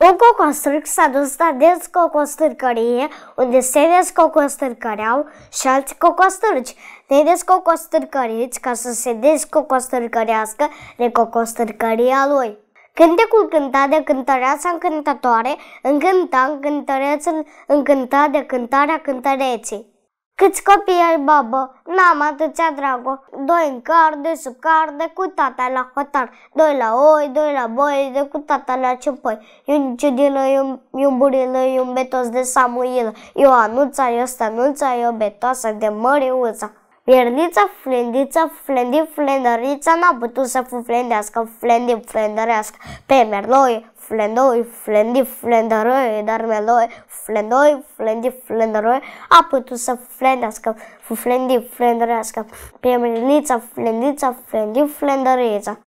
Oncoconstrâc s-a dus la descocostârcărie, unde se descocostârcăreau și alți cocostârci. Te descocostârcăriți ca să se descocostârcărească de cocostârcăria lui. Cântecul cânta de cântăreața încântătoare, încânta încântărețul încânta de cântarea cântăreții. Câți copii ai, babă? N-am atâția, dragă. Doi în carde, doi sub carde, cu tata la hotar. Doi la oi, doi la boi, de cu tata la ciupoi. Eu un ciudină, eu un burină, eu un betos de Samuilă. Eu anuța, eu stănuța, eu betoasă de măriuța. Piernița, flendița, flendi, flendărița, n-a putut să fuflendească, flendi, flendărească. Pe merloi, flendoi, flendi, flendoroi, dar meloi, flendoi, flendi, flendoroi, a putut să flendească, flendi, pe mâinița, flendița, flendi, flendărița.